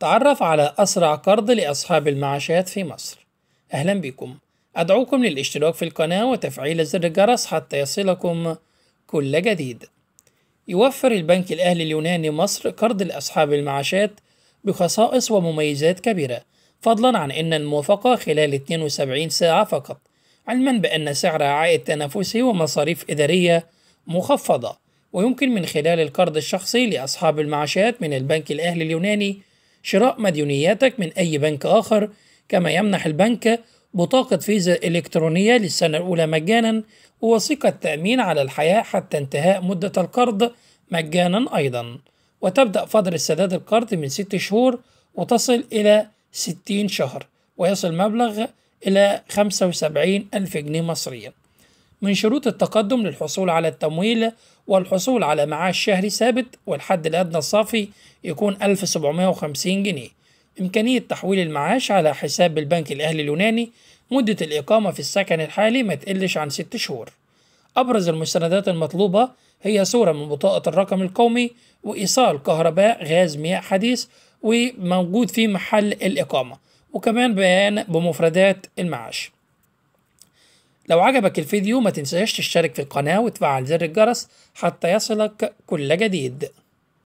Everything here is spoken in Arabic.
تعرف على أسرع قرض لأصحاب المعاشات في مصر أهلا بكم أدعوكم للاشتراك في القناة وتفعيل زر الجرس حتى يصلكم كل جديد يوفر البنك الأهلي اليوناني مصر قرض لأصحاب المعاشات بخصائص ومميزات كبيرة فضلا عن أن الموافقة خلال 72 ساعة فقط علما بأن سعر عائد تنافسي ومصاريف إدارية مخفضة ويمكن من خلال القرض الشخصي لأصحاب المعاشات من البنك الأهلي اليوناني شراء مديونياتك من أي بنك آخر كما يمنح البنك بطاقة فيزا إلكترونية للسنة الأولى مجانا ووثيقة تأمين على الحياة حتى انتهاء مدة القرض مجانا أيضا وتبدأ فترة سداد القرض من 6 شهور وتصل إلى 60 شهر ويصل مبلغ إلى 75 ألف جنيه مصريا من شروط التقدم للحصول على التمويل والحصول على معاش شهري ثابت والحد الأدنى الصافي يكون 1750 جنيه إمكانية تحويل المعاش على حساب البنك الأهلي اليوناني مدة الإقامة في السكن الحالي ما تقلش عن 6 شهور أبرز المستندات المطلوبة هي صورة من بطاقة الرقم القومي وإيصال كهرباء غاز مياه حديث وموجود في محل الإقامة وكمان بيان بمفردات المعاش لو عجبك الفيديو ما تنساش تشترك في القناة وتفعل زر الجرس حتى يصلك كل جديد